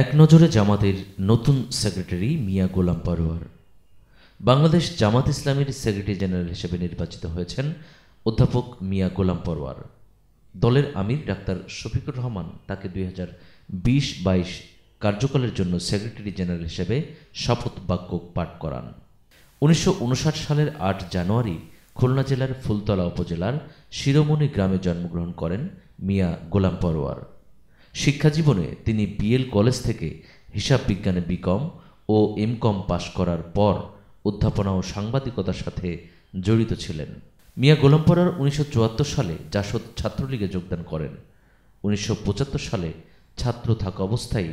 এক নজরে জামাতের নতুন সেক্রেটারি মিয়া গোলাম পারোয়ার বাংলাদেশ জামাত ইসলামের সেক্রেটারি জেনারেল হিসেবে নির্বাচিত হয়েছেন অধ্যাপক মিয়া গোলাম পরোয়ার দলের আমির ডাক্তার শফিকুর রহমান তাকে দুই হাজার বিশ বাইশ কার্যকালের জন্য সেক্রেটারি জেনারেল হিসেবে শপথ বাক্য পাঠ করান উনিশশো সালের আট জানুয়ারি খুলনা জেলার ফুলতলা উপজেলার শিরোমণি গ্রামে জন্মগ্রহণ করেন মিয়া গোলাম পরোয়ার শিক্ষাজীবনে তিনি বিএল কলেজ থেকে হিসাব বিজ্ঞানে বিকম ও এম কম পাশ করার পর অধ্যাপনা ও সাংবাদিকতার সাথে জড়িত ছিলেন মিয়া গোলম্পরার উনিশশো সালে জাসদ ছাত্রলীগে যোগদান করেন উনিশশো সালে ছাত্র থাকা অবস্থায়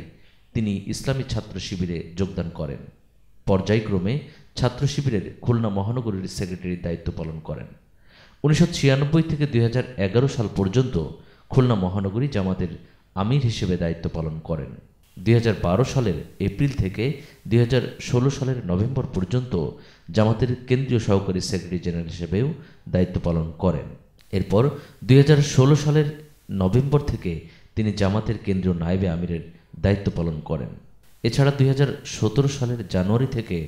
তিনি ইসলামী ছাত্র শিবিরে যোগদান করেন পর্যায়ক্রমে ছাত্র শিবিরের খুলনা মহানগরীর সেক্রেটারির দায়িত্ব পালন করেন উনিশশো থেকে দুই সাল পর্যন্ত খুলনা মহানগরী জামাতের আমির হিসেবে দায়িত্ব পালন করেন দুই সালের এপ্রিল থেকে দুই সালের নভেম্বর পর্যন্ত জামাতের কেন্দ্রীয় সহকারী সেক্রেটারি জেনারেল হিসেবেও দায়িত্ব পালন করেন এরপর দুই সালের নভেম্বর থেকে তিনি জামাতের কেন্দ্রীয় নায়েবে আমিরের দায়িত্ব পালন করেন এছাড়া দুই সালের জানুয়ারি থেকে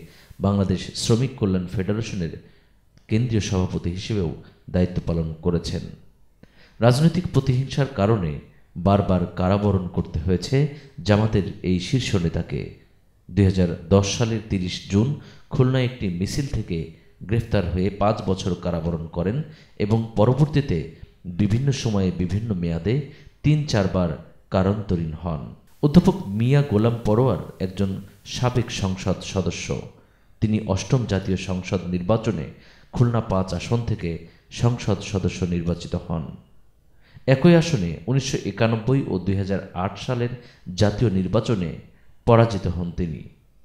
বাংলাদেশ শ্রমিক কল্যাণ ফেডারেশনের কেন্দ্রীয় সভাপতি হিসেবেও দায়িত্ব পালন করেছেন রাজনৈতিক প্রতিহিংসার কারণে বারবার কারাবরণ করতে হয়েছে জামাতের এই শীর্ষ নেতাকে দুই সালের তিরিশ জুন খুলনা একটি মিছিল থেকে গ্রেফতার হয়ে পাঁচ বছর কারাবরণ করেন এবং পরবর্তীতে বিভিন্ন সময়ে বিভিন্ন মেয়াদে তিন চারবার কারান্তরীণ হন অধ্যাপক মিয়া গোলাম পরোয়ার একজন সাবেক সংসদ সদস্য তিনি অষ্টম জাতীয় সংসদ নির্বাচনে খুলনা পাঁচ আসন থেকে সংসদ সদস্য নির্বাচিত হন একই আসনে উনিশশো একানব্বই ও দুই সালের জাতীয় নির্বাচনে পরাজিত হন তিনি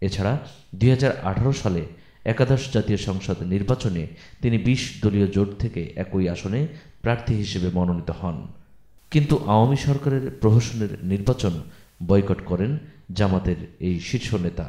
এছাড়া দুই সালে একাদশ জাতীয় সংসদ নির্বাচনে তিনি বিশ দলীয় জোট থেকে একই আসনে প্রার্থী হিসেবে মনোনীত হন কিন্তু আওয়ামী সরকারের প্রহসনের নির্বাচন বয়কট করেন জামাতের এই শীর্ষ নেতা